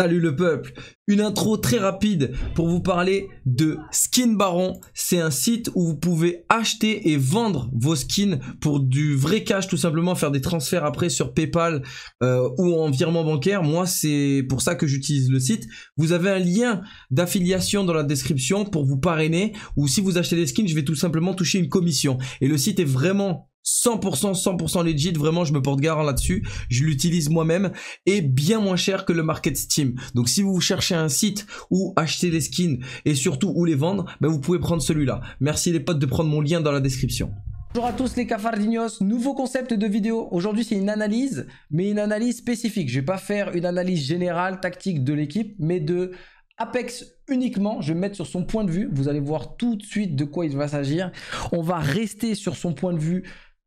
Salut le peuple, une intro très rapide pour vous parler de Skin Baron. C'est un site où vous pouvez acheter et vendre vos skins pour du vrai cash tout simplement, faire des transferts après sur PayPal euh, ou en virement bancaire. Moi c'est pour ça que j'utilise le site. Vous avez un lien d'affiliation dans la description pour vous parrainer ou si vous achetez des skins je vais tout simplement toucher une commission. Et le site est vraiment 100% 100% legit, vraiment je me porte garant là-dessus, je l'utilise moi-même et bien moins cher que le market Steam. Donc si vous cherchez un site où acheter les skins et surtout où les vendre, ben vous pouvez prendre celui-là. Merci les potes de prendre mon lien dans la description. Bonjour à tous les cafardignos, nouveau concept de vidéo. Aujourd'hui c'est une analyse, mais une analyse spécifique. Je ne vais pas faire une analyse générale, tactique de l'équipe, mais de Apex uniquement, je vais mettre sur son point de vue, vous allez voir tout de suite de quoi il va s'agir. On va rester sur son point de vue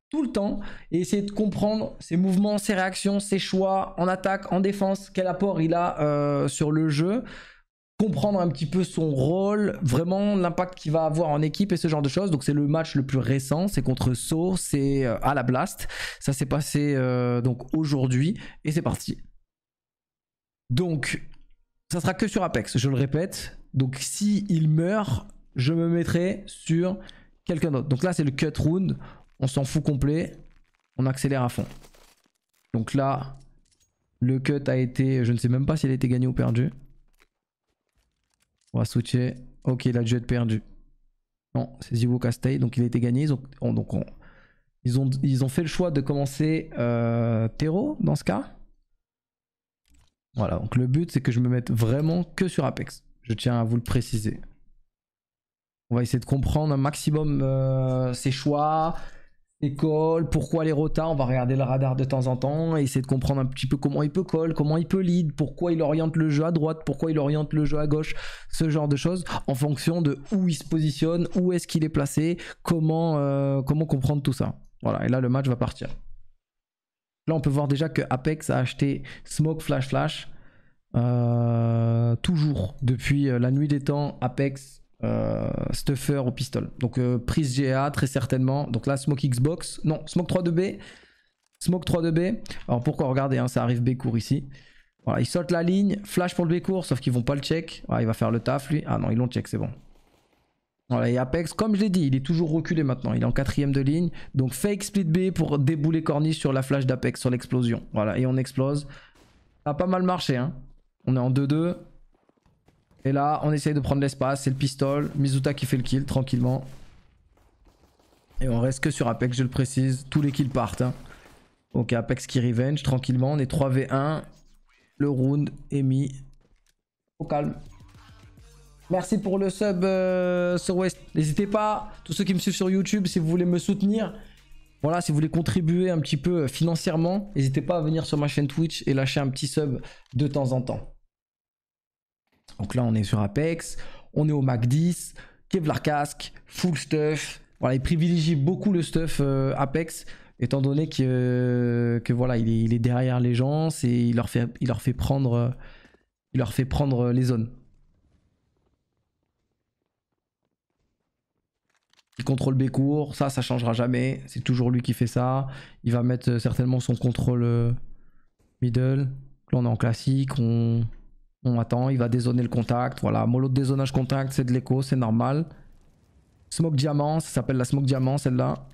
tout le temps et essayer de comprendre ses mouvements, ses réactions, ses choix en attaque, en défense, quel apport il a euh, sur le jeu, comprendre un petit peu son rôle, vraiment l'impact qu'il va avoir en équipe et ce genre de choses. Donc c'est le match le plus récent, c'est contre source c'est euh, à la Blast. Ça s'est passé euh, donc aujourd'hui et c'est parti. Donc ça sera que sur Apex, je le répète. Donc si il meurt, je me mettrai sur quelqu'un d'autre. Donc là c'est le cut round. On s'en fout complet. On accélère à fond. Donc là, le cut a été... Je ne sais même pas s'il a été gagné ou perdu. On va switcher. Ok, il a dû être perdu. Non, c'est Zivo Donc il a été gagné. Ils ont, donc ils ont, fait le choix de commencer euh, Terreau dans ce cas. Voilà, donc le but c'est que je me mette vraiment que sur Apex. Je tiens à vous le préciser. On va essayer de comprendre un maximum euh, ses choix, école, pourquoi les retards, on va regarder le radar de temps en temps et essayer de comprendre un petit peu comment il peut call, comment il peut lead, pourquoi il oriente le jeu à droite, pourquoi il oriente le jeu à gauche, ce genre de choses en fonction de où il se positionne, où est-ce qu'il est placé, comment, euh, comment comprendre tout ça. Voilà, et là le match va partir. Là on peut voir déjà que Apex a acheté Smoke Flash Flash. Euh, toujours depuis euh, la nuit des temps, Apex euh, stuffer au pistol. Donc euh, prise GA très certainement. Donc là smoke Xbox. Non, smoke 3 de b Smoke 3 de b Alors pourquoi regardez, hein, ça arrive B court ici. Voilà, il saute la ligne, flash pour le B court, sauf qu'ils vont pas le check. il va faire le taf lui. Ah non, ils l'ont check, c'est bon. Voilà, et Apex, comme je l'ai dit, il est toujours reculé maintenant. Il est en quatrième de ligne. Donc fake split B pour débouler corniche sur la flash d'Apex, sur l'explosion. Voilà, et on explose. Ça a pas mal marché. Hein. On est en 2-2. Et là, on essaye de prendre l'espace, c'est le pistol. Mizuta qui fait le kill tranquillement. Et on reste que sur Apex, je le précise. Tous les kills partent. Hein. OK, Apex qui revenge tranquillement. On est 3v1. Le round est mis au calme. Merci pour le sub, euh, West. N'hésitez pas, tous ceux qui me suivent sur YouTube, si vous voulez me soutenir, voilà, si vous voulez contribuer un petit peu euh, financièrement, n'hésitez pas à venir sur ma chaîne Twitch et lâcher un petit sub de temps en temps. Donc là, on est sur Apex, on est au Mac 10, Kevlar casque, full stuff. Voilà, il privilégie beaucoup le stuff euh, Apex, étant donné que, euh, que voilà, il est, derrière les gens, c'est, il, leur fait, il, leur fait prendre, euh, il leur fait prendre les zones. Il contrôle court, ça, ça changera jamais. C'est toujours lui qui fait ça. Il va mettre certainement son contrôle middle. Là, on est en classique, on, on attend, il va désonner le contact. Voilà, molot de dézonage contact, c'est de l'écho, c'est normal. Smoke diamant, ça s'appelle la smoke diamant celle-là.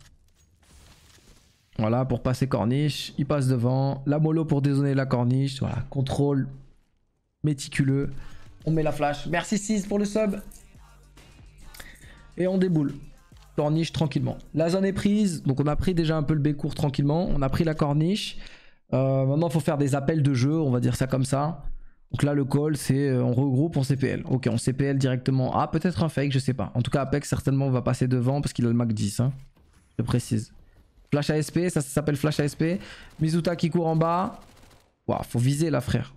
Voilà, pour passer corniche, il passe devant. La mollo pour désonner la corniche. Voilà, contrôle méticuleux. On met la flash. Merci 6 pour le sub. Et on déboule. Corniche tranquillement. La zone est prise. Donc on a pris déjà un peu le bécourt tranquillement. On a pris la corniche. Euh, maintenant, il faut faire des appels de jeu. On va dire ça comme ça. Donc là, le call, c'est euh, on regroupe, en CPL. Ok, on CPL directement. Ah, peut-être un fake, je sais pas. En tout cas, Apex certainement va passer devant parce qu'il a le Mac 10. Hein. Je précise. Flash ASP, ça, ça s'appelle Flash SP. Mizuta qui court en bas. Waouh, faut viser là, frère.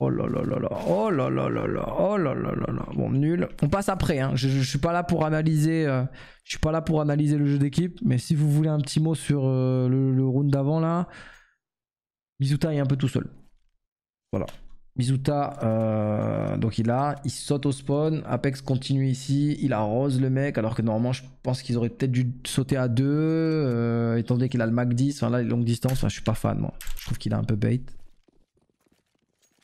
Oh là là là là, oh là là là là, oh là là là là. Bon, nul. On passe après, hein. je, suis pas là pour analyser, euh, je suis pas là pour analyser le jeu d'équipe, mais si vous voulez un petit mot sur euh, le, le round d'avant là, Mizuta est un peu tout seul. Voilà. Bizuta, euh, donc il a, il saute au spawn, Apex continue ici, il arrose le mec, alors que normalement je pense qu'ils auraient peut-être dû sauter à deux, euh, étant donné qu'il a le Mac 10, enfin là les longues distances, enfin, je suis pas fan moi, je trouve qu'il a un peu bait.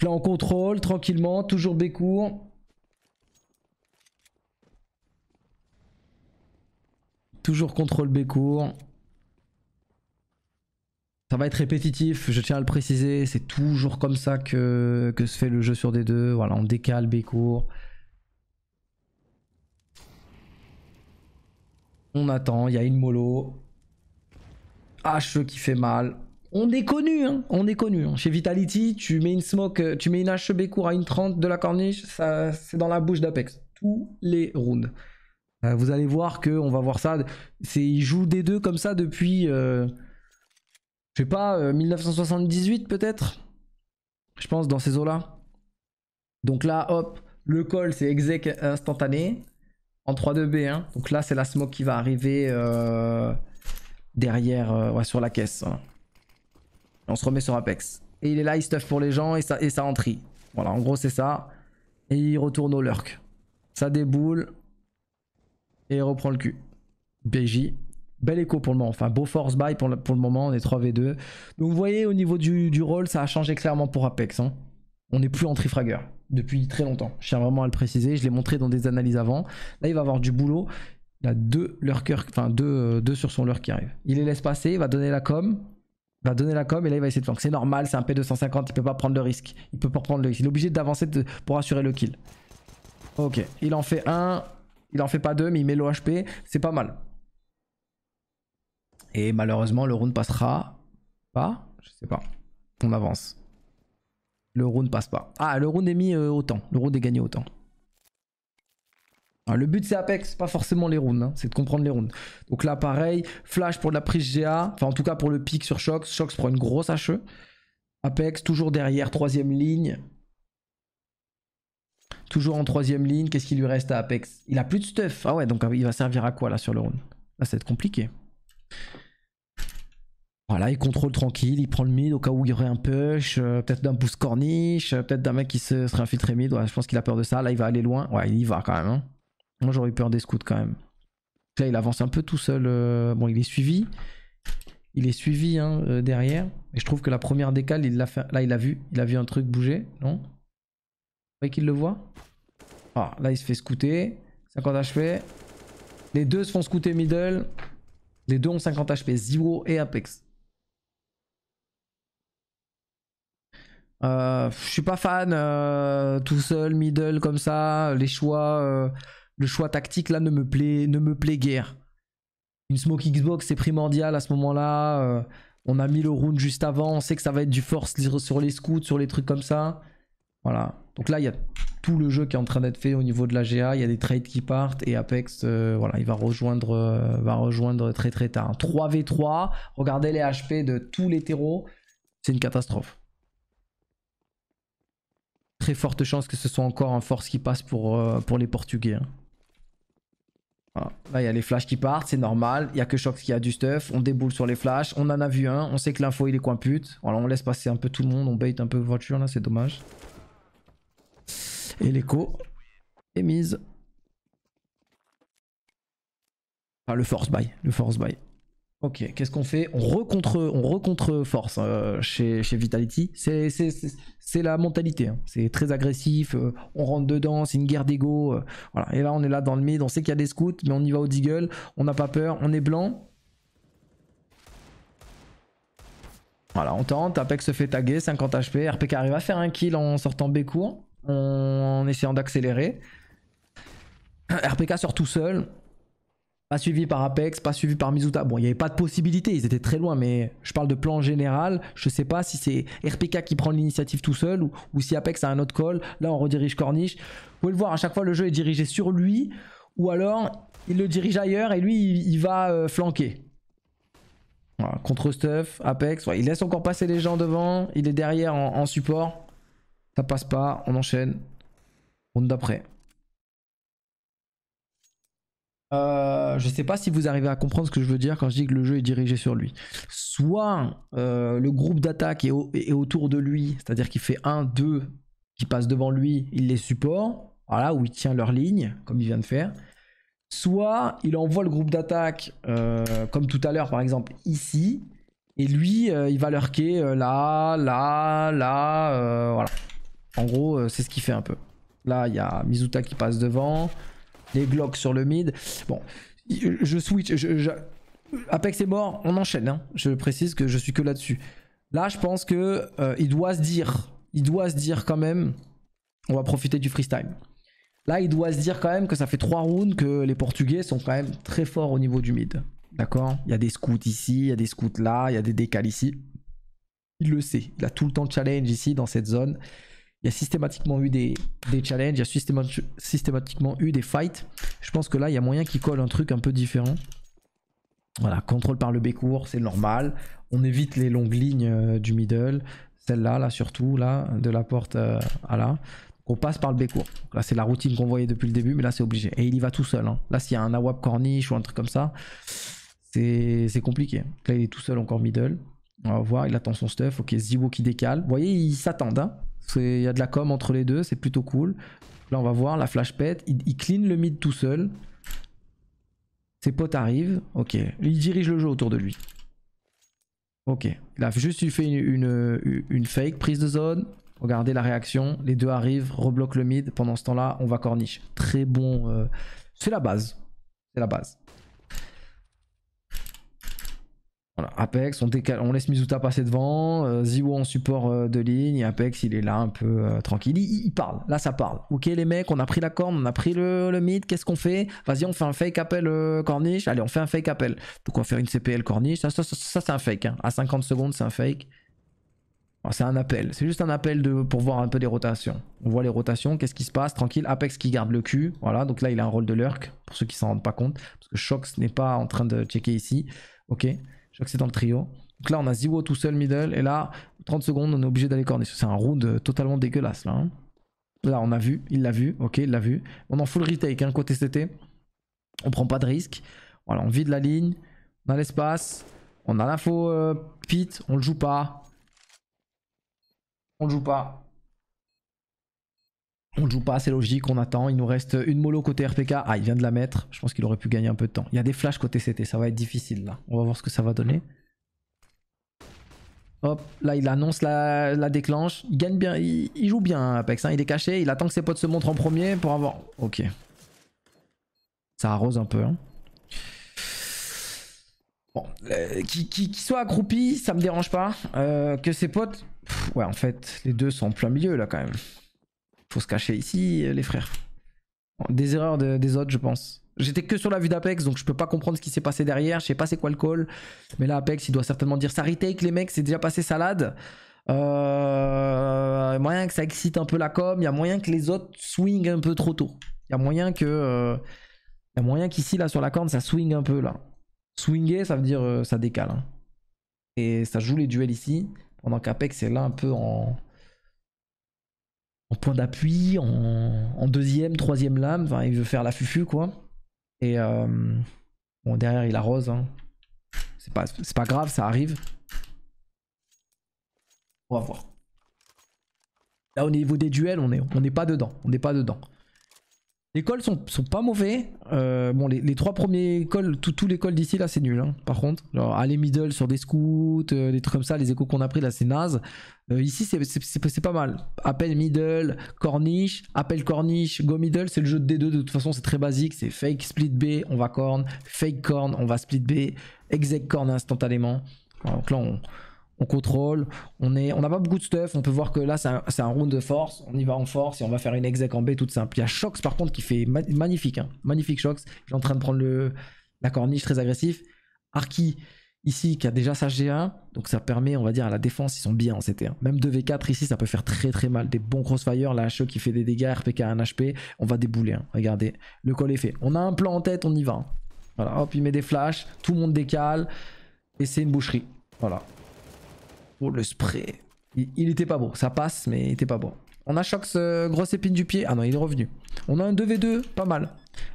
Là on contrôle tranquillement, toujours Bécourt. Toujours contrôle Bécourt. Ça va être répétitif, je tiens à le préciser, c'est toujours comme ça que, que se fait le jeu sur D2. Voilà, on décale B court. On attend, il y a une mollo. HE qui fait mal. On est connu, hein, on est connu. Hein. Chez Vitality, tu mets une smoke, tu mets une HEB court à une 30 de la corniche, ça c'est dans la bouche d'Apex. Tous les rounds. Euh, vous allez voir que on va voir ça. Il joue D2 comme ça depuis... Euh, je sais pas, 1978 euh, peut-être Je pense dans ces eaux-là. Donc là, hop, le call c'est exec instantané en 3-2-B. Hein. Donc là, c'est la smoke qui va arriver euh, derrière, euh, sur la caisse. Hein. On se remet sur Apex. Et il est là, il stuff pour les gens et ça, et Voilà, en gros, c'est ça. Et il retourne au lurk. Ça déboule. Et il reprend le cul. BJ bel écho pour le moment. Enfin, beau force buy pour le, pour le moment, on est 3v2. Donc vous voyez, au niveau du, rôle, ça a changé clairement pour Apex. Hein. On n'est plus en Trifragger depuis très longtemps. Je tiens vraiment à le préciser, je l'ai montré dans des analyses avant. Là, il va avoir du boulot. Il a deux, lurkers, enfin deux, euh, sur son lurk qui arrivent. Il les laisse passer, il va donner la com, va donner la com et là il va essayer de flank. C'est normal, c'est un P250, il peut pas prendre le risque. Il peut pas prendre le risque. Il est obligé d'avancer pour assurer le kill. Ok, il en fait un, il en fait pas deux, mais il met l'OHP, c'est pas mal. Et malheureusement, le round passera pas. Je sais pas. On avance. Le round passe pas. Ah, le round est mis euh, autant. Le round est gagné autant. Ah, le but c'est Apex, pas forcément les rounds, hein. c'est de comprendre les rounds. Donc là pareil, Flash pour la prise GA, enfin en tout cas pour le pic sur Shox, Shox prend une grosse HE. Apex toujours derrière, troisième ligne. Toujours en troisième ligne, qu'est-ce qu'il lui reste à Apex Il a plus de stuff. Ah ouais, donc ah il va servir à quoi là sur le round Là ça va être compliqué. Voilà, il contrôle tranquille, il prend le mid au cas où il y aurait un push, euh, peut-être d'un boost corniche, euh, peut-être d'un mec qui se serait infiltré mid. je pense qu'il a peur de ça. Là, il va aller loin. Ouais, il y va quand même. Hein. Moi, j'aurais eu peur des scouts quand même. Là, il avance un peu tout seul. Euh, bon, il est suivi. Il est suivi hein, derrière. Et je trouve que la première décale, il l'a là, il a vu. Il a vu un truc bouger, non Vous voyez qu'il le voit Ah, là, il se fait scouter. 50 HP. Les deux se font scouter middle. Les deux ont 50 HP. Zero et Apex. Euh, je suis pas fan euh, tout seul, middle comme ça. Les choix, euh, le choix tactique là ne me plaît, ne me plaît guère. Une smoke Xbox c'est primordial à ce moment-là. on a mis le round juste avant. On sait que ça va être du force sur les scouts, sur les trucs comme ça. Voilà. Donc là il y a tout le jeu qui est en train d'être fait au niveau de la GA. Il y a des trades qui partent et Apex, voilà, il va rejoindre, va rejoindre très très tard. 3v3. Regardez les HP de tous les terreaux. C'est une catastrophe très forte chance que ce soit encore un force qui passe pour, euh, pour les Portugais. Hein. Ah, là, il y a les flashs qui partent, c'est normal. Il y a que Shox qui a du stuff. On déboule sur les flashs. On en a vu un. On sait que l'info, il est coin pute. on laisse passer un peu tout le monde. On bait un peu voiture, là, c'est dommage. Et l'écho est mise. Ah, le force buy. Le force buy. Ok, qu'est-ce qu'on fait On recontre, on force euh, chez, Vitality. C'est la mentalité. Hein. C'est très agressif. Euh, on rentre dedans. C'est une guerre d'ego. Euh, voilà. Et là, on est là dans le mid. On sait qu'il y a des scouts, mais on y va au deagle. On n'a pas peur. On est blanc. Voilà, on tente. Apex se fait taguer. 50 HP. RPK arrive à faire un kill en sortant B court. en essayant d'accélérer. RPK sort tout seul pas suivi par Apex, pas suivi par Mizuta. Bon, il n'y avait pas de possibilité, ils étaient très loin, mais je parle de plan général. Je ne sais pas si c'est RPK qui prend l'initiative tout seul ou, si Apex a un autre call. Là, on redirige Corniche. Vous pouvez le voir, à chaque fois, le jeu est dirigé sur lui ou alors il le dirige ailleurs et lui, il, va euh, flanquer. Voilà, contre stuff, Apex. il laisse encore passer les gens devant, il est derrière en, support. Ça passe pas, on enchaîne. Ronde d'après. Euh, je sais pas si vous arrivez à comprendre ce que je veux dire quand je dis que le jeu est dirigé sur lui. Soit euh, le groupe d'attaque est, autour de lui, c'est-à-dire qu'il fait 1, 2 qui passent devant lui, il les supporte, voilà, ou il tient leur ligne, comme il vient de faire. Soit il envoie le groupe d'attaque, euh, comme tout à l'heure par exemple, ici, et lui, euh, il va leur là, là, là, voilà. En gros, c'est ce qu'il fait un peu. Là, il y a Mizuta qui passe devant les glocks sur le mid. Bon, je switch. Apex est mort, on enchaîne. Hein. Je précise que je suis que là-dessus. Là, je pense que euh, il doit se dire, il doit se dire quand même, on va profiter du freestyle. Là, il doit se dire quand même que ça fait trois rounds que les Portugais sont quand même très forts au niveau du mid. D'accord Il y a des scouts ici, il y a des scouts là, il y a des décals ici. Il le sait. Il a tout le temps de challenge ici dans cette zone il y a systématiquement eu des, challenges, il y a systématiquement eu des fights. Je pense que là, il y a moyen qu'il colle un truc un peu différent. Voilà, contrôle par le bécourt, c'est normal. On évite les longues lignes euh, du middle. Celle-là, là surtout, là, de la porte euh, à là. On passe par le bécourt. Là, c'est la routine qu'on voyait depuis le début, mais là, c'est obligé. Et il y va tout seul. Hein. Là, s'il y a un awap corniche ou un truc comme ça, c'est compliqué. Là, il est tout seul encore middle. On va voir, il attend son stuff. Ok, Zibo qui décale. Vous voyez, ils s'attendent. Hein. Il y a de la com entre les deux, c'est plutôt cool. Là, on va voir, la flash pète. Il, clean le mid tout seul. Ses potes arrivent. Ok. Il dirige le jeu autour de lui. Ok. Là, juste, il fait une, une, fake, prise de zone. Regardez la réaction. Les deux arrivent, rebloquent le mid. Pendant ce temps-là, on va corniche. Très bon. Euh, c'est la base. C'est la base. Voilà, Apex, on, on laisse Mizuta passer devant, euh, Ziwo en support euh, de ligne, Apex il est là un peu euh, tranquille, il, parle, là ça parle. Ok les mecs, on a pris la corne, on a pris le, mid, qu'est-ce qu'on fait Vas-y on fait un fake appel corniche, allez on fait un fake appel. Donc on va faire une CPL corniche, ça, c'est un fake, hein. à 50 secondes c'est un fake. C'est un appel, c'est juste un appel de, pour voir un peu les rotations. On voit les rotations, qu'est-ce qui se passe, tranquille, Apex qui garde le cul, voilà, donc là il a un rôle de lurk, pour ceux qui s'en rendent pas compte, parce que Shox n'est pas en train de checker ici, ok je crois que c'est dans le trio. Donc là, on a Ziwo tout seul middle. Et là, 30 secondes, on est obligé d'aller corner. C'est un round euh, totalement dégueulasse là. Hein. Là, on a vu, il l'a vu, ok, il l'a vu. On en full retake, hein, côté CT. On prend pas de risque. Voilà, on vide la ligne. On a l'espace. On a l'info euh, pit. On le joue pas. On le joue pas. On ne joue pas, c'est logique, on attend. Il nous reste une mollo côté RPK. Ah, il vient de la mettre. Je pense qu'il aurait pu gagner un peu de temps. Il y a des flashs côté CT, ça va être difficile là. On va voir ce que ça va donner. Hop, là il annonce la, déclenche. Il gagne bien, il, joue bien hein, Apex. Hein. Il est caché, il attend que ses potes se montrent en premier pour avoir... Ok. Ça arrose un peu. Hein. Bon, euh, qui, soit accroupi, ça me dérange pas. Euh, que ses potes... ouais, en fait, les deux sont en plein milieu là quand même. Faut se cacher ici, les frères. Des erreurs des autres, je pense. J'étais que sur la vue d'Apex, donc je peux pas comprendre ce qui s'est passé derrière. Je sais pas c'est quoi le call. Mais là, Apex, il doit certainement dire ça retake, les mecs, c'est déjà passé salade. Euh, moyen que ça excite un peu la com. Il y a moyen que les autres swing un peu trop tôt. Il y a moyen que. il euh, y a moyen qu'ici, là, sur la corne, ça swing un peu, là. Swinger, ça veut dire euh, ça décale. Hein. Et ça joue les duels ici. Pendant qu'Apex est là un peu en point d'appui, en, deuxième, troisième lame. il veut faire la fufu, quoi. Et euh, bon, derrière, il arrose. Hein. C'est pas, grave, ça arrive. On va voir. Là, au niveau des duels, on n'est on est pas dedans. On n'est pas dedans. Les cols sont, sont pas mauvais. Euh, bon, les, trois premiers cols, tous les cols d'ici là, c'est nul. Hein, par contre, aller middle sur des scouts, euh, des trucs comme ça, les échos qu'on a pris là, c'est naze. Euh, ici, c'est pas mal. Appel middle, corniche, appel corniche, go middle, c'est le jeu de D2. De toute façon, c'est très basique. C'est fake split B, on va corn, fake corn, on va split B, exec corn instantanément. donc là, on, on contrôle, on est, on n'a pas beaucoup de stuff, on peut voir que là c'est un, round de force, on y va en force et on va faire une exec en B toute simple. Il y a Shox par contre qui fait magnifique, hein. magnifique Shox, j'ai en train de prendre le, la corniche très agressif. Arki ici qui a déjà sa G1, donc ça permet on va dire à la défense, ils sont bien en CT. Hein. Même 2v4 ici ça peut faire très très mal, des bons crossfire, la Shox e qui fait des dégâts, RPK à HP, on va débouler, hein. regardez, le call est fait. On a un plan en tête, on y va. Voilà, hop il met des flashs, tout le monde décale et c'est une boucherie, voilà. Oh, le spray. Il, était pas beau. Ça passe, mais il était pas beau. On a Shox, euh, grosse épine du pied. Ah non, il est revenu. On a un 2v2, pas mal.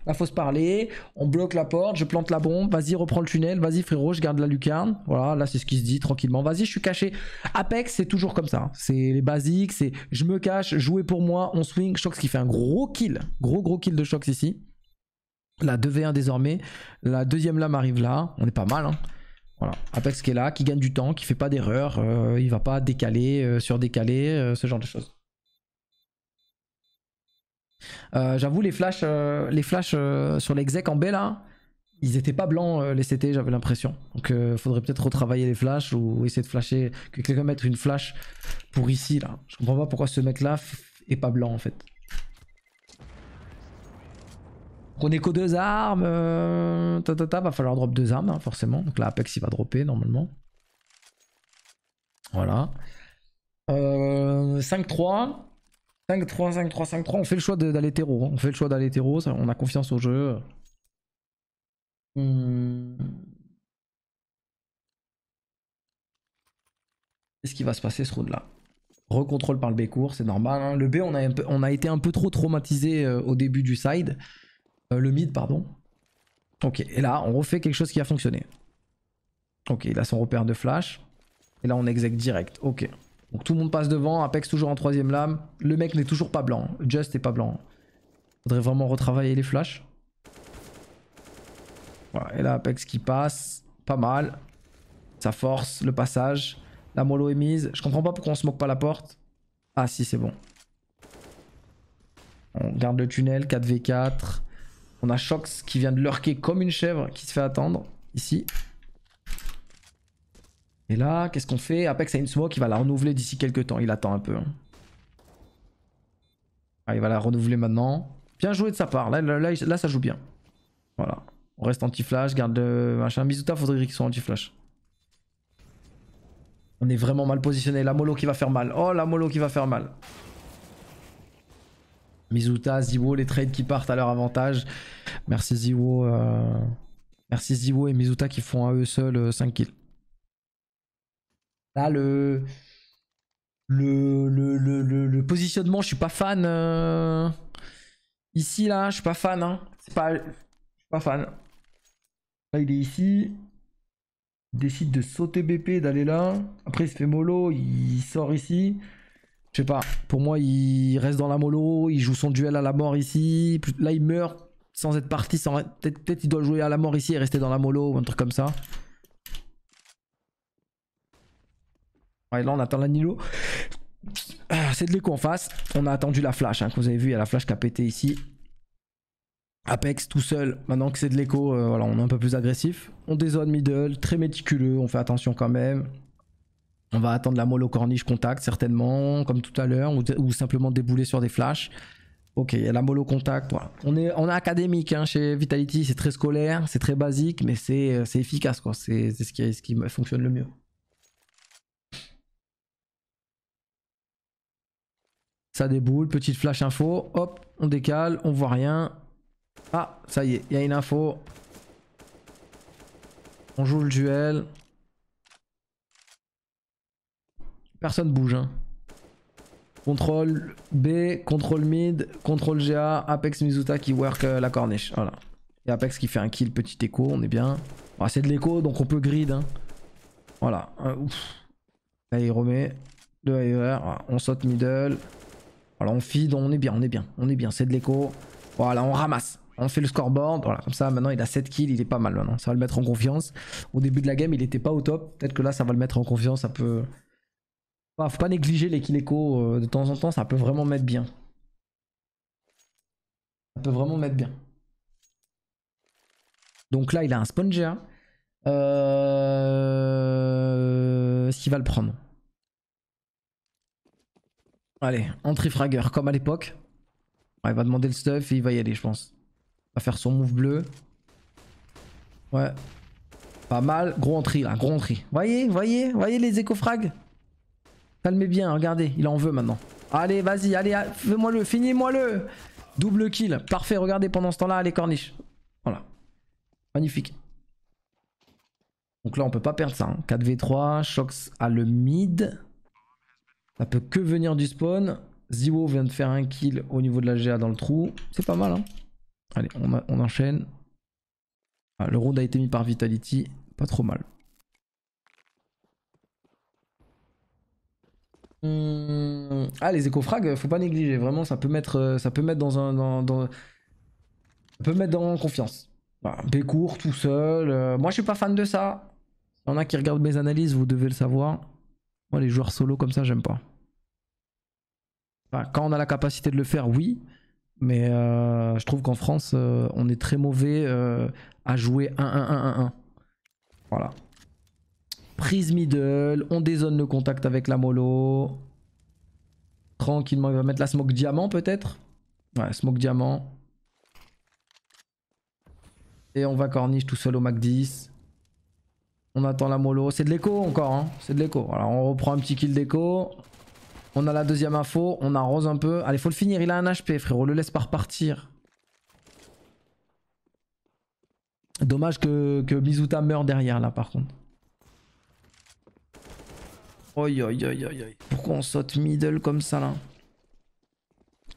Là, faut se parler. On bloque la porte. Je plante la bombe. Vas-y, reprends le tunnel. Vas-y, frérot, je garde la lucarne. Voilà, là, c'est ce qui se dit tranquillement. Vas-y, je suis caché. Apex, c'est toujours comme ça. C'est les basiques. C'est je me cache, Jouez pour moi. On swing. Shox qui fait un gros kill. Gros, gros kill de Shox ici. La 2v1 désormais. La deuxième lame arrive là. On est pas mal. Hein. Voilà. Apex qui est là, qui gagne du temps, qui fait pas d'erreur, il euh, il va pas décaler, sur euh, surdécaler, euh, ce genre de choses. J'avoue, les flashs, les sur l'exec en B là, ils étaient pas blancs les CT, j'avais l'impression. Donc faudrait peut-être retravailler les flashs ou essayer de flasher, que quelqu'un mette une flash pour ici là. Je comprends pas pourquoi ce mec là est pas blanc en fait. On n'est que deux armes, euh, va falloir drop deux armes, hein, forcément. Donc là, Apex, il va dropper, normalement. Voilà. 5-3. 5-3, 5-3, 5-3. On fait le choix d'aller terreau. On fait le choix d'aller terreau. On a confiance au jeu. Hmm. Qu'est-ce qui va se passer ce round-là Recontrôle par le B court, c'est normal. Hein. Le B, on a, un peu, on a, été un peu trop traumatisé euh, au début du side. Euh, le mid, pardon. Ok, et là, on refait quelque chose qui a fonctionné. Ok, il a son repère de flash. Et là, on exec direct. Ok. Donc tout le monde passe devant, Apex toujours en troisième lame. Le mec n'est toujours pas blanc. Just est pas blanc. Faudrait vraiment retravailler les flashs. Voilà, et là Apex qui passe. Pas mal. Ça force le passage. La mollo est mise. Je comprends pas pourquoi on se moque pas la porte. Ah si c'est bon. On garde le tunnel, 4v4. On a Shox qui vient de lurker comme une chèvre, qui se fait attendre ici. Et là, qu'est-ce qu'on fait Apex a une smoke, il va la renouveler d'ici quelques temps. Il attend un peu. Hein. Ah, il va la renouveler maintenant. Bien joué de sa part. Là, ça joue bien. Voilà. On reste anti-flash, garde le machin. faudrait qu'ils soient anti-flash. On est vraiment mal positionné. La mollo qui va faire mal. Oh, la mollo qui va faire mal. Mizuta, Ziwo, les trades qui partent à leur avantage. Merci Ziwo. Euh, merci Ziwo et Mizuta qui font à eux seuls 5 euh, kills. Là, le. Le, positionnement, je suis pas fan. Euh, ici, là, je suis pas fan. Hein. C'est pas. suis pas fan. Là, il est ici. Il décide de sauter BP, d'aller là. Après, il se fait mollo, il sort ici. Je sais pas, pour moi, il reste dans la mollo, il joue son duel à la mort ici. Là, il meurt sans être parti. Sans... Peut-être il doit jouer à la mort ici et rester dans la mollo ou un truc comme ça. Ouais, là, on attend la Nilo. Ah, c'est de l'écho en face. On a attendu la flash. Hein, que vous avez vu, il y a la flash qui a pété ici. Apex tout seul, maintenant que c'est de l'écho, euh, voilà, on est un peu plus agressif. On dézone middle, très méticuleux, on fait attention quand même. On va attendre la molle corniche contact, certainement, comme tout à l'heure, ou, simplement débouler sur des flashs. Ok, il y a la molle contact, On est, on est académique hein, chez Vitality, c'est très scolaire, c'est très basique, mais c'est euh, efficace, quoi. C'est ce qui, ce qui fonctionne le mieux. Ça déboule, petite flash info, hop, on décale, on voit rien. Ah, ça y est, il y a une info. On joue le duel, Personne bouge. Hein. Contrôle B, contrôle mid, contrôle GA, Apex Mizuta qui work euh, la corniche. Voilà. Et Apex qui fait un kill, petit écho, on est bien. c'est de l'écho, donc on peut grid. Hein. Voilà. Euh, là, il remet. De AER. On saute middle. Voilà, on feed, on est bien, on est bien, on est bien. C'est de l'écho. Voilà, on ramasse. On fait le scoreboard. Voilà, comme ça, maintenant, il a 7 kills. Il est pas mal maintenant. Ça va le mettre en confiance. Au début de la game, il était pas au top. Peut-être que là, ça va le mettre en confiance. Ça peut faut pas négliger les kill euh, de temps en temps, ça peut vraiment mettre bien. Ça peut vraiment mettre bien. Donc là, il a un sponger. Euh, est-ce qu'il va le prendre Allez, entry fragger, comme à l'époque. il va demander le stuff et il va y aller, je pense. Il va faire son move bleu. Ouais. Pas mal. Gros entry, là. Gros entry. Voyez, voyez, voyez les éco-frags Calmez bien, regardez, il en veut maintenant. Allez, vas-y, allez, ah, fais-moi le, finis-moi le. Double kill, parfait, regardez pendant ce temps-là, les corniches. Voilà. Magnifique. Donc là, on peut pas perdre ça. 4v3, hein. Shox à le mid. Ça peut que venir du spawn. Zio vient de faire un kill au niveau de la GA dans le trou. C'est pas mal. Hein. Allez, on, enchaîne. Ah, le round a été mis par Vitality. Pas trop mal. Hum, ah, les écofrags, euh, faut pas négliger. Vraiment, ça peut mettre, euh, ça peut mettre dans un. Dans, ça peut mettre dans confiance. des Bécourt, tout seul. Euh, moi, je suis pas fan de ça. Il y en a qui regardent mes analyses, vous devez le savoir. Moi, les joueurs solo comme ça, j'aime pas. quand on a la capacité de le faire, oui. Mais je trouve qu'en France, on est très mauvais à jouer 1-1-1-1-1. Voilà. Prise middle, on dézone le contact avec la mollo. Tranquillement, il va mettre la smoke diamant peut-être Ouais, smoke diamant. Et on va corniche tout seul au Mac 10. On attend la mollo. C'est de l'écho encore, hein. c'est de l'écho. Alors on reprend un petit kill d'écho. On a la deuxième info, on arrose un peu. Allez, faut le finir, il a un HP frérot, le laisse pas repartir. Dommage que, que Mizuta meure derrière là par contre. Pourquoi on saute middle comme ça là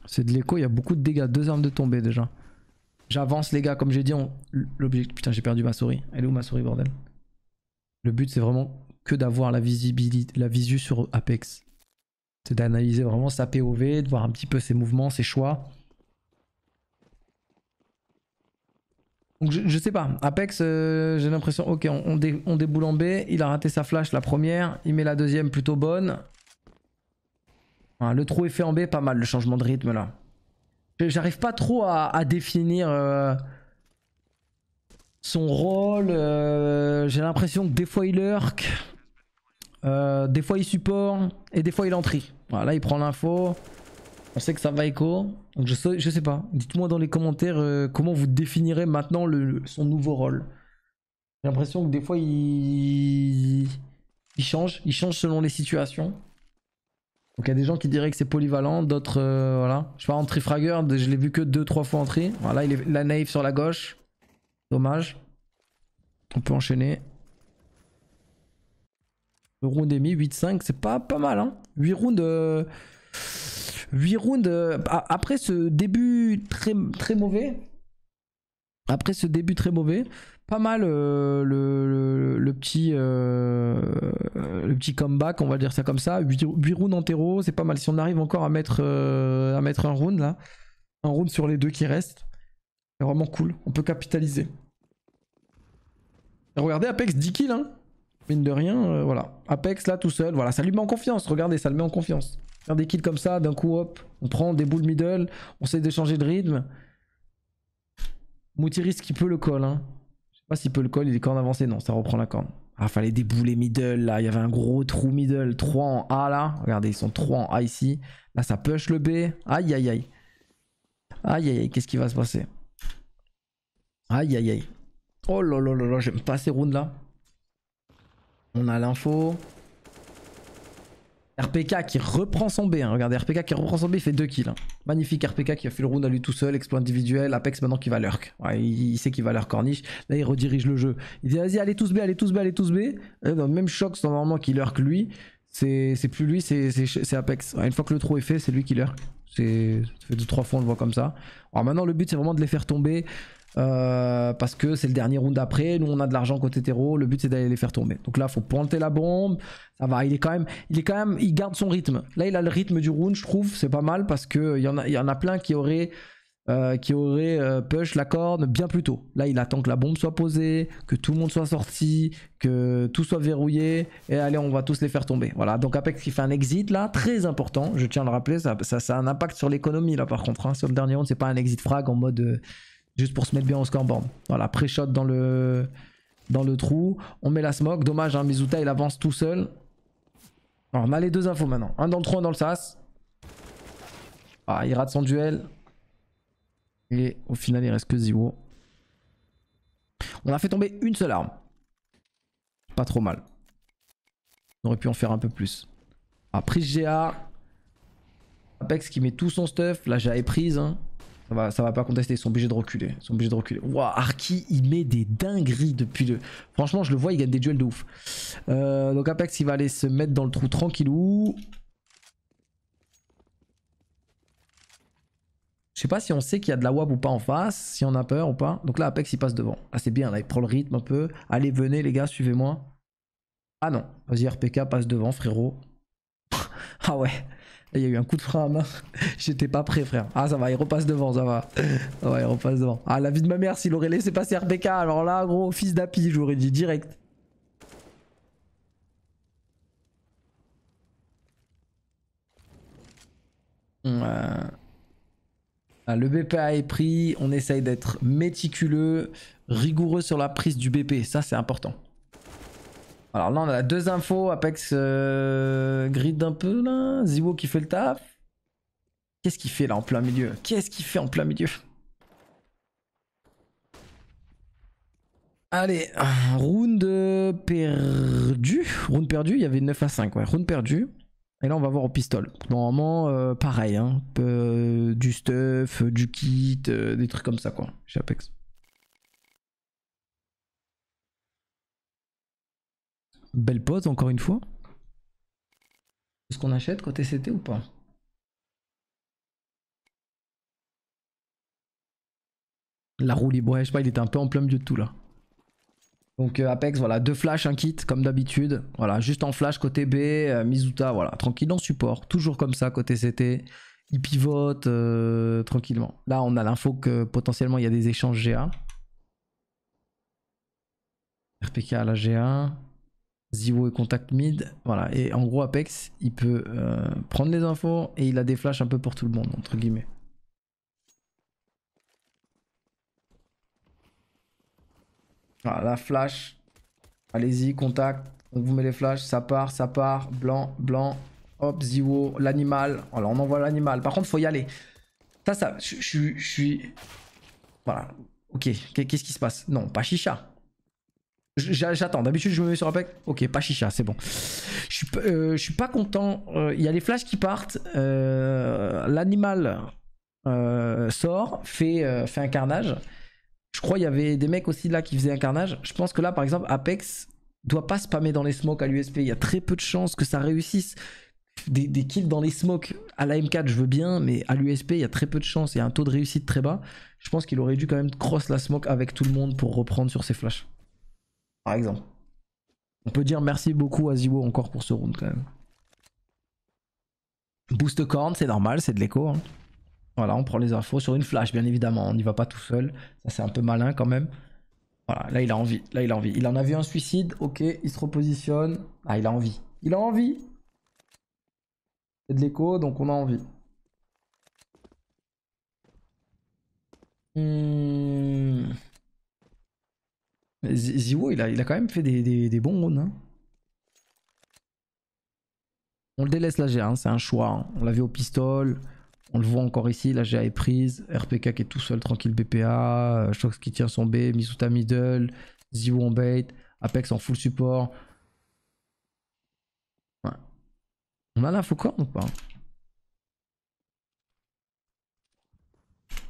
C'est de l'écho, il y a beaucoup de dégâts. Deux armes de tombée déjà. J'avance les gars, comme j'ai dit, on... l'objectif... Putain, j'ai perdu ma souris. Elle est où ma souris, bordel Le but, c'est vraiment que d'avoir la visibilité, la visu sur Apex. C'est d'analyser vraiment sa POV, de voir un petit peu ses mouvements, ses choix. Donc je, sais pas. Apex, euh, j'ai l'impression, ok, on, on, déboule en B. Il a raté sa flash la première. Il met la deuxième plutôt bonne. le trou est fait en B, pas mal le changement de rythme là. J'arrive pas trop à, définir euh, son rôle. Euh, j'ai l'impression que des fois il lurk, des fois il support et des fois il entry. Voilà, il prend l'info. On sait que ça va écho. Donc je sais, je sais pas. Dites-moi dans les commentaires euh, comment vous définirez maintenant son nouveau rôle. J'ai l'impression que des fois il... il change, il change selon les situations. Donc il y a des gens qui diraient que c'est polyvalent, d'autres euh, voilà. Je pas en trifragger, je l'ai vu que deux, trois fois entrer. Voilà, il est la naive sur la gauche. Dommage. On peut enchaîner. Le round est mis, 8-5, c'est pas, pas mal hein. 8 rounds. Euh, 8 rounds, euh, après ce début très, très mauvais, après ce début très mauvais, pas mal euh, le, le, petit, euh, le comeback, on va dire ça comme ça. 8, rounds en terreau, c'est pas mal. Si on arrive encore à mettre, à mettre un round là, un round sur les deux qui restent, c'est vraiment cool. On peut capitaliser. regardez Apex 10 kills, hein. mine de rien, voilà. Apex là tout seul, voilà, ça lui met en confiance. Regardez, ça le met en confiance. Faire des kills comme ça, d'un coup, hop, on prend des boules middle, on essaie changer de rythme. Moutiris qui peut le call, hein. Je sais pas s'il peut le call, il est corne avancé. non, ça reprend la corne. Ah, fallait débouler middle là, il y avait un gros trou middle, 3 en A là. Regardez, ils sont 3 en A ici. Là, ça push le B. Aïe, aïe, aïe. Aïe, aïe, aïe, qu'est-ce qui va se passer Aïe, aïe, aïe. Oh là là là là, j'aime pas ces rounds là. On a l'info. RPK qui reprend son B. Hein. Regardez, RPK qui reprend son B, il fait 2 kills. Hein. Magnifique RPK qui a fait le round à lui tout seul, exploit individuel, Apex maintenant qui va lurk. il, sait qu'il va lurk corniche. Là, il redirige le jeu. Il dit vas-y, allez tous B, allez tous B, allez tous B. dans euh, le même choc, c'est normalement qui lurk lui. C'est plus lui, c'est Apex. une fois que le trou est fait, c'est lui qui lurk. Ça fait 2-3 fois, on le voit comme ça. Alors maintenant, le but, c'est vraiment de les faire tomber. Euh, parce que c'est le dernier round après, nous on a de l'argent côté terreau, le but c'est d'aller les faire tomber. Donc là, faut pointer la bombe, ça va, il est quand même, il est quand même, il garde son rythme. Là, il a le rythme du round, je trouve, c'est pas mal parce que il y en a, il y en a plein qui auraient, euh, qui auraient euh, push la corne bien plus tôt. Là, il attend que la bombe soit posée, que tout le monde soit sorti, que tout soit verrouillé et allez, on va tous les faire tomber. Voilà. Donc Apex qui fait un exit là, très important. Je tiens à le rappeler, ça, ça, ça a un impact sur l'économie là par contre. Hein. sur le dernier round, c'est pas un exit frag en mode Juste pour se mettre bien au scoreboard. Voilà, pré-shot dans le, dans le trou. On met la smoke. Dommage, hein, Mizuta il avance tout seul. Alors, on a les deux infos maintenant. Un dans le trou, un dans le sas. Ah, il rate son duel. Et au final, il reste que Zero. On a fait tomber une seule arme. Pas trop mal. On aurait pu en faire un peu plus. Ah, prise GA. Apex qui met tout son stuff. Là, j'avais prise. Hein. Ça va, va pas contester, ils sont obligés de reculer. Ils sont de reculer. Waouh Arki, il met des dingueries depuis le. Franchement, je le vois, il gagne des duels de ouf. Euh, donc Apex, il va aller se mettre dans le trou tranquillou. Je sais pas si on sait qu'il y a de la Wab ou pas en face, si on a peur ou pas. Donc là, Apex, il passe devant. Ah, c'est bien, là, il prend le rythme un peu. Allez, venez, les gars, suivez-moi. Ah non, vas-y, RPK passe devant, frérot. ah ouais il y a eu un coup de frein à main. J'étais pas prêt, frère. Ah, ça va, il repasse devant, ça va. Ça il repasse devant. Ah, la vie de ma mère, s'il aurait laissé passer RBK, alors là, gros, fils d'Api, j'aurais dit direct. Ah, le BPA est pris, on essaye d'être méticuleux, rigoureux sur la prise du BP, ça c'est important. Alors là, on a deux infos. Apex euh, grid un peu là. Zibo qui fait le taf. Qu'est-ce qu'il fait là en plein milieu Qu'est-ce qu'il fait en plein milieu Allez, round perdu. Round perdu, il y avait 9 à 5. Ouais. Round perdu. Et là, on va voir au pistol. Normalement, euh, pareil. Hein. Euh, du stuff, du kit, des trucs comme ça quoi. Chez Apex. Belle pause encore une fois. Est-ce qu'on achète côté CT ou pas La roue libre, je sais pas, il était un peu en plein milieu de tout là. Donc euh, Apex, voilà, deux flashs, un kit, comme d'habitude. Voilà, juste en flash côté B, euh, Mizuta, voilà, tranquillement support, toujours comme ça côté CT. Il pivote euh, tranquillement. Là, on a l'info que potentiellement il y a des échanges GA. RPK à la GA. Zero et contact mid. Voilà. Et en gros, Apex, il peut euh, prendre les infos et il a des flashs un peu pour tout le monde, entre guillemets. Voilà, la flash. Allez-y, contact. On vous met les flashs. Ça part, ça part. Blanc, blanc. Hop, Zero. L'animal. Alors, on envoie l'animal. Par contre, faut y aller. Ça, ça, je suis. Voilà. Ok, qu'est-ce qui se passe Non, pas chicha. J'attends, d'habitude je me mets sur Apex. Ok, pas chicha, c'est bon. Je suis, euh, pas content. Euh, il y a les flashs qui partent. Euh, l'animal sort, fait, fait un carnage. Je crois qu'il y avait des mecs aussi là qui faisaient un carnage. Je pense que là, par exemple, Apex doit pas spammer dans les smokes à l'USP. Il y a très peu de chances que ça réussisse. Des, des kills dans les smokes à la M4, je veux bien, mais à l'USP, il y a très peu de chances. Il y a un taux de réussite très bas. Je pense qu'il aurait dû quand même cross la smoke avec tout le monde pour reprendre sur ses flashs par exemple. On peut dire merci beaucoup à Ziwo encore pour ce round quand même. Boost corn, c'est normal, c'est de l'écho. Hein. Voilà, on prend les infos sur une flash, bien évidemment. On n'y va pas tout seul. Ça, c'est un peu malin quand même. Voilà, là, il a envie. Là, il a envie. Il en a vu un suicide. Ok, il se repositionne. Ah, il a envie. Il a envie. C'est de l'écho, donc on a envie. Hum... Ziwo, il a, il a quand même fait des, bons rounds. Hein. On le délaisse la GA, hein, c'est un choix. Hein. On l'avait au pistol, on le voit encore ici, la GA est prise. RPK qui est tout seul, tranquille BPA. Euh, Shox qui tient son B, Misuta middle, Ziwo en bait, Apex en full support. On a l'infocorn ou pas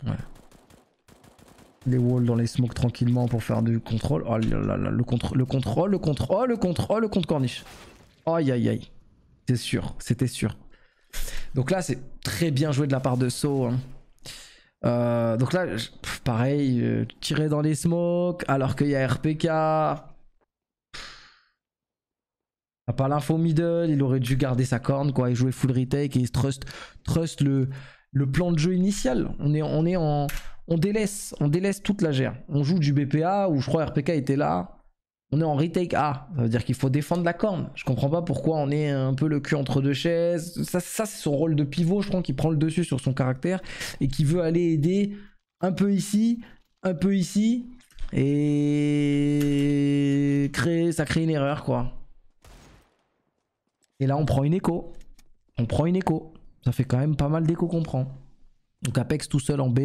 Ouais les walls dans les smokes tranquillement pour faire du contrôle. Oh là là, le, contrôle, le contrôle, le contrôle, oh, le contrôle, le contre corniche. Aïe aïe aïe. C'est sûr, c'était sûr. Donc là, c'est très bien joué de la part de So. Hein. Euh, donc là, pareil, euh, tirer dans les smokes alors qu'il y a RPK. À l'info middle, il aurait dû garder sa corne, quoi, et jouer full retake et il trust, trust le, le plan de jeu initial. On est, on est en, on délaisse, on délaisse toute la gère. On joue du BPA où je crois RPK était là. On est en retake A. Ça veut dire qu'il faut défendre la corne. Je comprends pas pourquoi on est un peu le cul entre deux chaises. Ça, ça c'est son rôle de pivot, je crois, qui prend le dessus sur son caractère et qui veut aller aider un peu ici, un peu ici. Et créer, ça crée une erreur, quoi. Et là, on prend une écho. On prend une écho. Ça fait quand même pas mal d'écho qu'on prend. Donc Apex tout seul en B,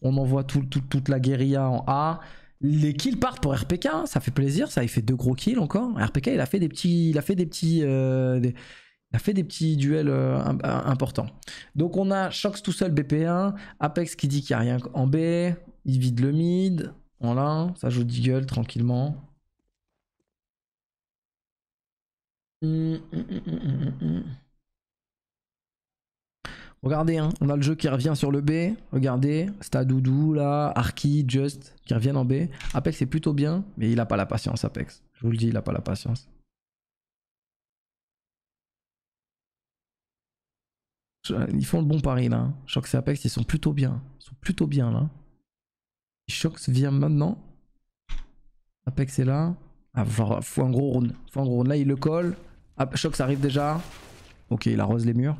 on envoie toute la guérilla en A. Les kills partent pour RPK, hein. ça fait plaisir, ça il fait deux gros kills encore. RPK il a fait des petits, il a fait des petits, euh, a fait des petits duels euh, euh, importants. Donc on a Shox tout seul BP1, Apex qui dit qu'il n'y a rien en B, il vide le mid, voilà, ça joue gueule tranquillement. Hum, hum, hum, Regardez, hein, on a le jeu qui revient sur le B. Regardez, Stadoudou là, Arki, Just, qui reviennent en B. Apex c'est plutôt bien, mais il n'a pas la patience, Apex. Je vous le dis, il n'a pas la patience. Ils font le bon pari là. Hein. Shox et Apex, ils sont plutôt bien. Ils sont plutôt bien là. Shox vient maintenant. Apex est là. Ah, faut un gros round. Faut un gros round. Là, il le colle. Shox arrive déjà. Ok, il arrose les murs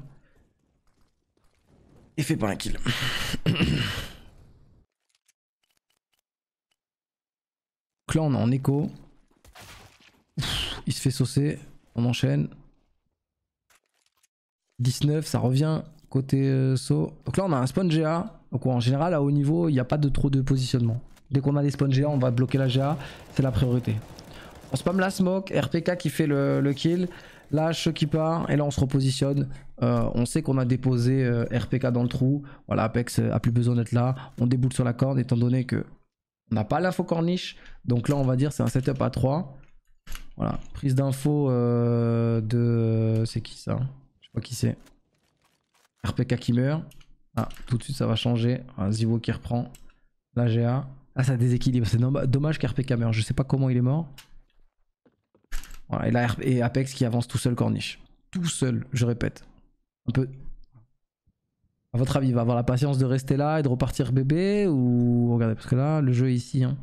fait pas un kill. Clan en écho. Il se fait saucer. On enchaîne. 19, ça revient côté euh, saut. Donc là, on a un spawn GA. Donc en général, à haut niveau, il n'y a pas de trop de positionnement. Dès qu'on a des spawns GA, on va bloquer la GA. C'est la priorité. On spam la smoke. RPK qui fait le kill lâche qui part, et là on se repositionne. Euh, on sait qu'on a déposé euh, RPK dans le trou. Voilà, Apex euh, a plus besoin d'être là. On déboule sur la corne étant donné que on n'a pas l'info corniche. Donc là on va dire c'est un setup à 3. Voilà, prise d'info de... C'est qui ça Je sais pas qui c'est. RPK qui meurt. Ah, tout de suite ça va changer. Ah, Zivo qui reprend. La GA. Ah ça déséquilibre, c'est dommage qu'RPK meurt. Je sais pas comment il est mort et, la, et Apex qui avance tout seul corniche. Tout seul, je répète. Un peu. À votre avis, il va avoir la patience de rester là et de repartir bébé ou regardez parce que là, le jeu est ici. Hein.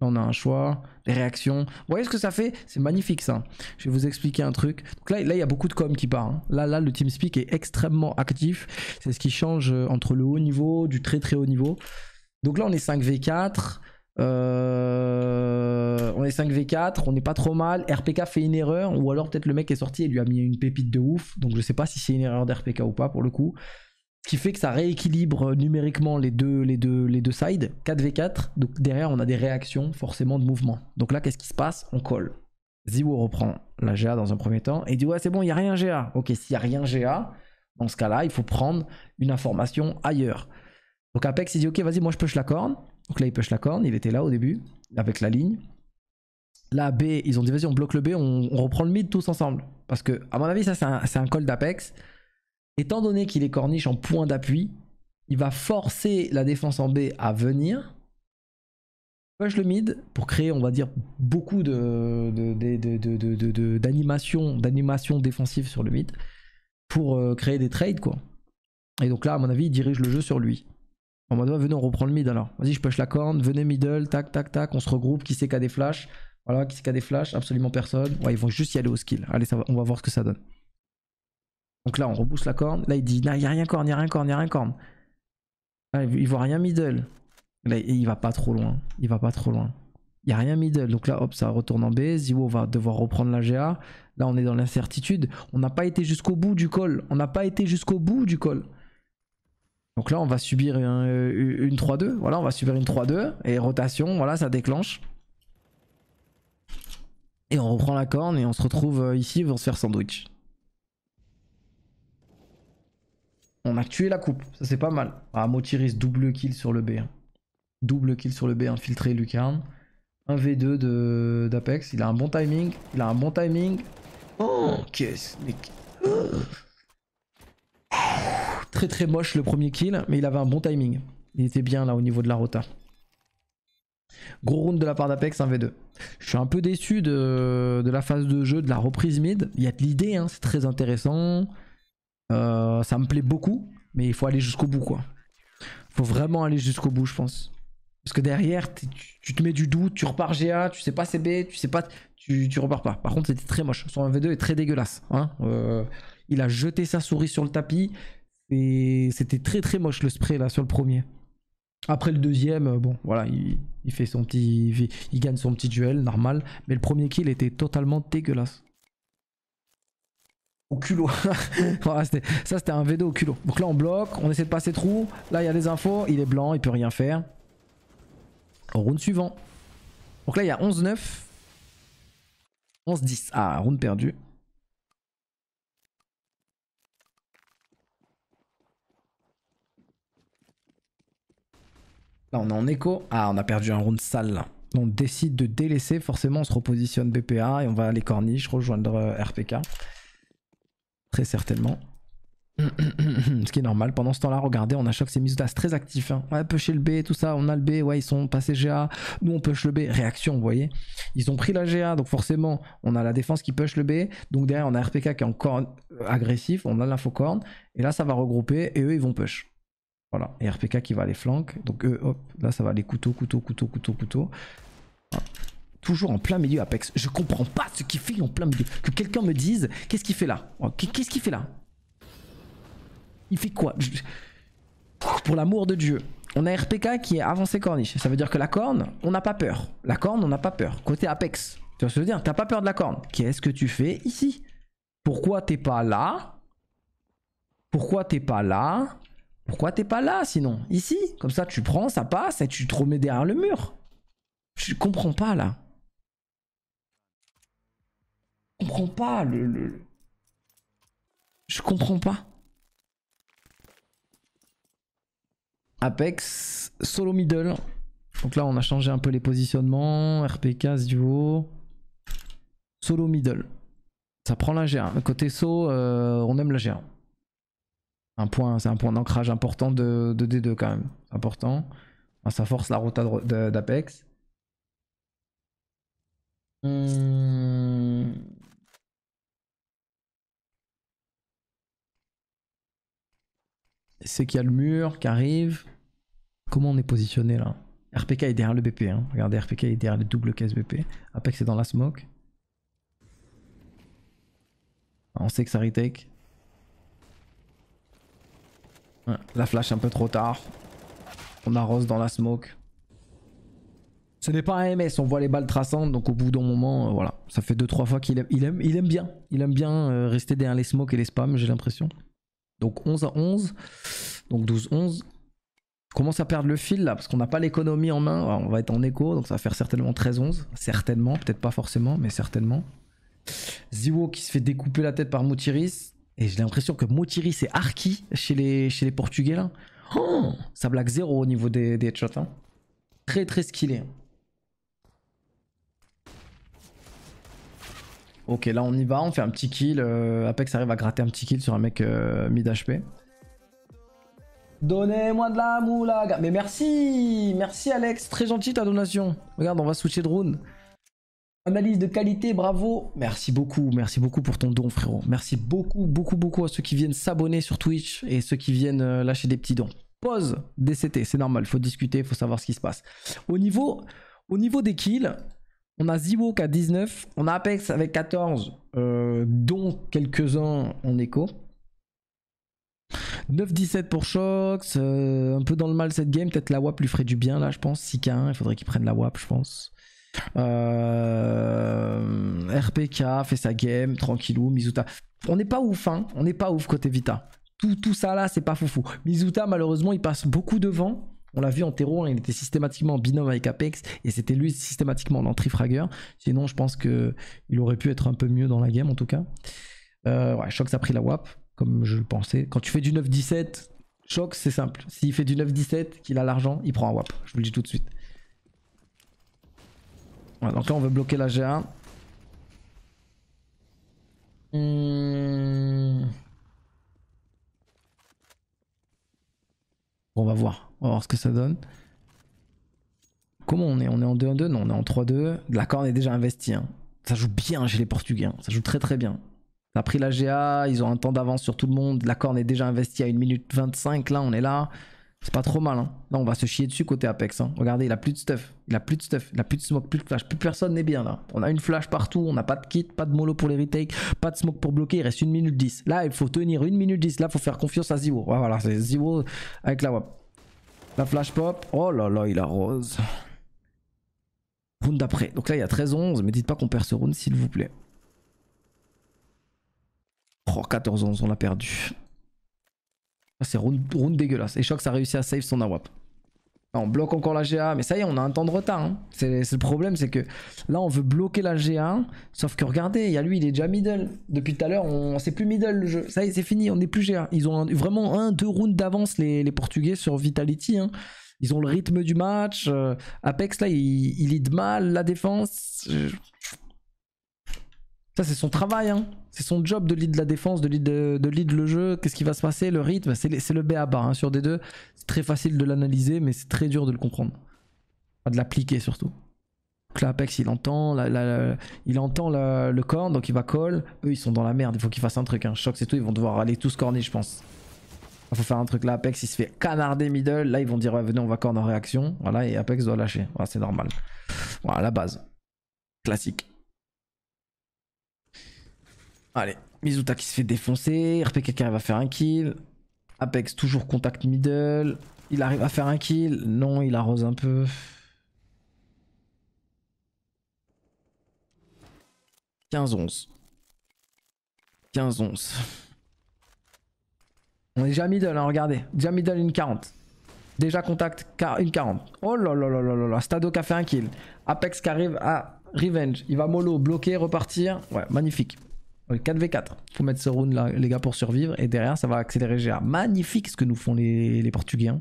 Là, on a un choix, les réactions. Vous voyez ce que ça fait C'est magnifique ça. Je vais vous expliquer un truc. là, là il y a beaucoup de com qui part. Hein. Là, là, le TeamSpeak est extrêmement actif. C'est ce qui change euh, entre le haut niveau du très très haut niveau. Donc là, on est 5v4. Euh, on est 5v4, on n'est pas trop mal. RPK fait une erreur, ou alors peut-être le mec est sorti et lui a mis une pépite de ouf. Donc je sais pas si c'est une erreur d'RPK ou pas pour le coup. Ce qui fait que ça rééquilibre euh, numériquement les deux, les deux, les deux sides. 4v4, donc derrière on a des réactions forcément de mouvement. Donc là, qu'est-ce qui se passe On colle. Ziwo reprend la GA dans un premier temps et dit Ouais, c'est bon, il n'y a rien GA. Ok, s'il n'y a rien GA, dans ce cas-là, il faut prendre une information ailleurs. Donc Apex il dit Ok, vas-y, moi je push la corne. Donc là, il push la corne, il était là au début, avec la ligne. Là, B, ils ont dit vas-y, on bloque le B, on, reprend le mid tous ensemble. Parce que, à mon avis, ça, c'est un, call d'Apex. Étant donné qu'il est corniche en point d'appui, il va forcer la défense en B à venir. Push le mid pour créer, on va dire, beaucoup d'animation de, défensives sur le mid pour euh, créer des trades, quoi. Et donc là, à mon avis, il dirige le jeu sur lui. On va venez, on reprend le mid alors. Vas-y, je push la corne, venez middle, tac, tac, tac, on se regroupe, qui sait qu'a des flashs Voilà, qui c'est qu'a des flashs Absolument personne. Ouais, ils vont juste y aller au skill. Allez, on va voir ce que ça donne. Donc là, on repousse la corne. Là, il dit, il n'y a rien corne, il n'y a rien corne, il n'y a rien corne. Ah, il voit rien middle. Là, il va pas trop loin. Il va pas trop loin. Il n'y a rien middle. Donc là, hop, ça retourne en B. Ziwo va devoir reprendre la GA. Là, on est dans l'incertitude. On n'a pas été jusqu'au bout du col. On n'a pas été jusqu'au bout du col. Donc là, on va subir euh, une 3-2. Voilà, on va subir une 3-2. Et rotation, voilà, ça déclenche. Et on reprend la corne et on se retrouve euh, ici pour se faire sandwich. On a tué la coupe, ça c'est pas mal. Ah, Motiris, double kill sur le B. Hein. Double kill sur le B, infiltré Lucarne. un V2 d'Apex, il a un bon timing. Il a un bon timing. Oh, qu'est-ce, Oh Très très moche le premier kill, mais il avait un bon timing. Il était bien là au niveau de la rota. Gros round de la part d'Apex 1v2. Je suis un peu déçu de, la phase de jeu, de la reprise mid. Il y a de l'idée, hein, c'est très intéressant. Euh, ça me plaît beaucoup, mais il faut aller jusqu'au bout quoi. Faut vraiment aller jusqu'au bout, je pense. Parce que derrière, tu, te mets du doute, tu repars GA, tu sais pas CB, tu sais pas, tu, repars pas. Par contre, c'était très moche. Son 1v2 est très dégueulasse. Hein euh, il a jeté sa souris sur le tapis c'était très très moche le spray là sur le premier. Après le deuxième, euh, bon voilà, il, fait son petit. Il, gagne son petit duel, normal. Mais le premier kill était totalement dégueulasse. Au culot. ça c'était un V2 au culot. Donc là on bloque, on essaie de passer trou. Là il y a des infos, il est blanc, il peut rien faire. round suivant. Donc là il y a 11-9. 11-10. Ah, round perdu. on est en écho. Ah, on a perdu un round sale là. On décide de délaisser, forcément on se repositionne BPA et on va aller corniche, rejoindre euh, RPK. Très certainement. ce qui est normal. Pendant ce temps-là, regardez, on a choc, c'est Mizudas très actif. on hein. Ouais, pusher le B, tout ça, on a le B, ouais, ils sont passés GA. Nous, on push le B. Réaction, vous voyez. Ils ont pris la GA, donc forcément, on a la défense qui push le B. Donc derrière, on a RPK qui est encore agressif, on a l'infocorn. Et là, ça va regrouper et eux, ils vont push. Voilà, et RPK qui va les flancs. Donc hop, là ça va aller couteau, couteau, couteau, couteau, couteau. Ah. Toujours en plein milieu Apex. Je comprends pas ce qu'il fait en plein milieu. Que quelqu'un me dise, qu'est-ce qu'il fait là oh, Qu'est-ce qu'il fait là Il fait quoi Pour l'amour de Dieu. On a RPK qui est avancé corniche. Ça veut dire que la corne, on n'a pas peur. La corne, on n'a pas peur. Côté Apex. Tu vas se dire T'as pas peur de la corne. Qu'est-ce que tu fais ici Pourquoi t'es pas là Pourquoi t'es pas là pourquoi t'es pas là sinon Ici Comme ça tu prends, ça passe et tu te remets derrière le mur. Je comprends pas là. Je comprends pas le... Je comprends pas. Apex, solo middle. Donc là, on a changé un peu les positionnements. RPK, duo. Solo middle. Ça prend la g Côté saut, euh, on aime la g point, c'est un point d'ancrage important de, D2 quand même. Important. ça force la rota d'Apex. Hmm. C'est qu'il y a le mur qui arrive. Comment on est positionné là RPK est derrière le BP. Hein. Regardez, RPK est derrière le double casse BP. Apex est dans la smoke. On sait que ça retake la flash un peu trop tard. On arrose dans la smoke. Ce n'est pas un MS, on voit les balles traçantes, donc au bout d'un moment, euh, voilà. Ça fait 2-3 fois qu'il aime, il aime, il aime bien. Il aime bien euh, rester derrière les smokes et les spams, j'ai l'impression. Donc 11 à 11. Donc 12-11. Commence à perdre le fil là, parce qu'on n'a pas l'économie en main. on va être en écho, donc ça va faire certainement 13-11. Certainement, peut-être pas forcément, mais certainement. Ziwo qui se fait découper la tête par Moutiris. Et j'ai l'impression que Motiri c'est Arki chez les, chez les Portugais là. Oh, ça blague zéro au niveau des, des headshots. Hein. Très très skillé. Hein. Ok là on y va, on fait un petit kill. Euh, Apex arrive à gratter un petit kill sur un mec euh, mid HP. Donnez-moi de la moulaga. Mais merci Merci Alex, très gentil ta donation. Regarde on va switcher de Analyse de qualité, bravo. Merci beaucoup, merci beaucoup pour ton don, frérot. Merci beaucoup, beaucoup, beaucoup à ceux qui viennent s'abonner sur Twitch et ceux qui viennent euh, lâcher des petits dons. Pause DCT, c'est normal, faut discuter, faut savoir ce qui se passe. Au niveau, au niveau des kills, on a Ziwok à 19, on a Apex avec 14, euh, dont quelques-uns en écho. 9-17 pour Shox, euh, un peu dans le mal cette game, peut-être la WAP lui ferait du bien là je pense, 6 1 il faudrait qu'il prenne la WAP je pense. Euh, RPK fait sa game, tranquillou, Mizuta. On n'est pas ouf, hein. On n'est pas ouf côté Vita. Tout, tout ça là, c'est pas foufou. Mizuta, malheureusement, il passe beaucoup devant. On l'a vu en terreau, hein. il était systématiquement en binôme avec Apex et c'était lui systématiquement en entry fragger Sinon, je pense qu'il aurait pu être un peu mieux dans la game en tout cas. Euh, ouais, Shox a pris la WAP, comme je le pensais. Quand tu fais du 9-17, Shox, c'est simple. S'il fait du 9-17, qu'il a l'argent, il prend un WAP. Je vous le dis tout de suite donc là on veut bloquer la GA Bon, hmm. on va voir. On va voir ce que ça donne. Comment on est On est en 2-1-2 Non, on est en 3-2. La corne est déjà investie Hein. Ça joue bien chez les Portugais. Hein. Ça joue très très bien. Ça a pris la GA, ils ont un temps d'avance sur tout le monde. La corne est déjà investie à 1 minute 25. Là, on est là. C'est pas trop mal. Hein. Là, on va se chier dessus côté Apex. Hein. Regardez, il a plus de stuff. Il a plus de stuff. Il a plus de smoke, plus de flash. Plus personne n'est bien là. On a une flash partout. On n'a pas de kit, pas de mollo pour les retakes, pas de smoke pour bloquer. Il reste une minute 10. Là, il faut tenir une minute 10. Là, il faut faire confiance à Zero. Voilà, c'est Zero avec la WAP. La flash pop. Oh là là, il arrose. rose. Round d'après. Donc là, il y a 13-11. Mais dites pas qu'on perd ce round, s'il vous plaît. Oh, 14-11, on l'a perdu. Ah, c'est round, round, dégueulasse. Et Shox a réussi à save son AWAP. on bloque encore la GA, mais ça y est, on a un temps de retard. Hein. C'est le problème, c'est que là, on veut bloquer la GA, sauf que regardez, il y a lui, il est déjà middle. Depuis tout à l'heure, on sait plus middle le jeu. Ça y est, c'est fini, on n'est plus GA. Ils ont eu vraiment un, deux rounds d'avance, les, Portugais, sur Vitality. Hein. Ils ont le rythme du match. Euh, Apex, là, il, lead mal la défense. Ça, c'est son travail. Hein. C'est son job de lead de la défense, de lead, de, lead le jeu. Qu'est-ce qui va se passer Le rythme, c'est le, B à bas. Hein, sur des deux, c'est très facile de l'analyser, mais c'est très dur de le comprendre. de l'appliquer surtout. Donc là, Apex, il entend, il entend le corn, donc il va call. Eux, ils sont dans la merde. Il faut qu'ils fassent un truc. un hein. Choc, c'est tout. Ils vont devoir aller tous corner, je pense. Il faut faire un truc là. Apex, il se fait canarder middle. Là, ils vont dire, ouais, venez, on va corner en réaction. Voilà, et Apex doit lâcher. c'est normal. Voilà, la base. Classique. Allez, Mizuta qui se fait défoncer. RPK qui arrive à faire un kill. Apex toujours contact middle. Il arrive à faire un kill. Non, il arrose un peu. « 15-11. 15-11. On est déjà middle, hein, regardez. Déjà middle, une 40. Déjà contact, une 40. Oh là là là là là là. Stado qui a fait un kill. Apex qui arrive à revenge. Il va mollo, bloquer, repartir. Ouais, magnifique. 4v4. Faut mettre ce round là, les gars, pour survivre. Et derrière, ça va accélérer GA. Magnifique ce que nous font les, les Portugais. Hein.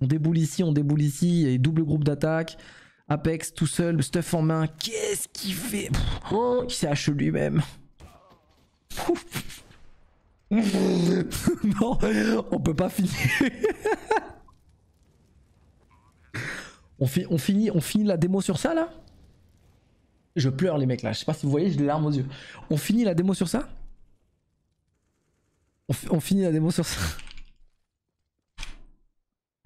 On déboule ici, on déboule ici. Et double groupe d'attaque. Apex tout seul, stuff en main. Qu'est-ce qu'il fait hein? Il s'est lui-même. non, on peut pas finir. on, finit, on finit la démo sur ça là je pleure les mecs là, je sais pas si vous voyez, j'ai des larmes aux yeux. On finit la démo sur ça on, finit la démo sur ça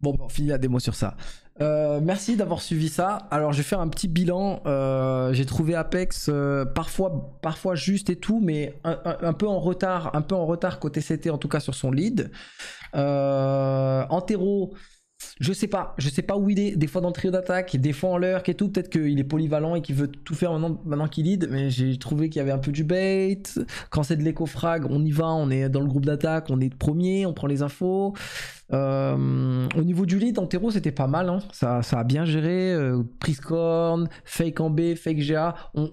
Bon, bah, on finit la démo sur ça. Euh, merci d'avoir suivi ça. Alors, je vais faire un petit bilan. Euh, j'ai trouvé Apex euh, parfois, parfois juste et tout, mais un, peu en retard, un peu en retard côté CT en tout cas sur son lead. Antero je sais pas, je sais pas où il est, des fois dans le trio d'attaque, des fois en lurk et tout, peut-être qu'il est polyvalent et qu'il veut tout faire maintenant, maintenant qu'il lead, mais j'ai trouvé qu'il y avait un peu du bait, quand c'est de l'écofrag, on y va, on est dans le groupe d'attaque, on est premier, on prend les infos. Euh, au niveau du lead, terreau, c'était pas mal, hein. ça, ça, a bien géré, euh, prise corn, fake en B, fake GA, on,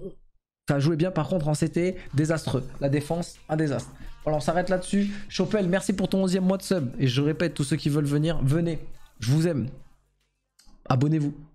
ça jouait bien par contre en hein, CT, désastreux. La défense, un désastre. Voilà, on s'arrête là-dessus. Chopel, merci pour ton 11e mois de sub. Et je répète, tous ceux qui veulent venir, venez. Je vous aime. Abonnez-vous.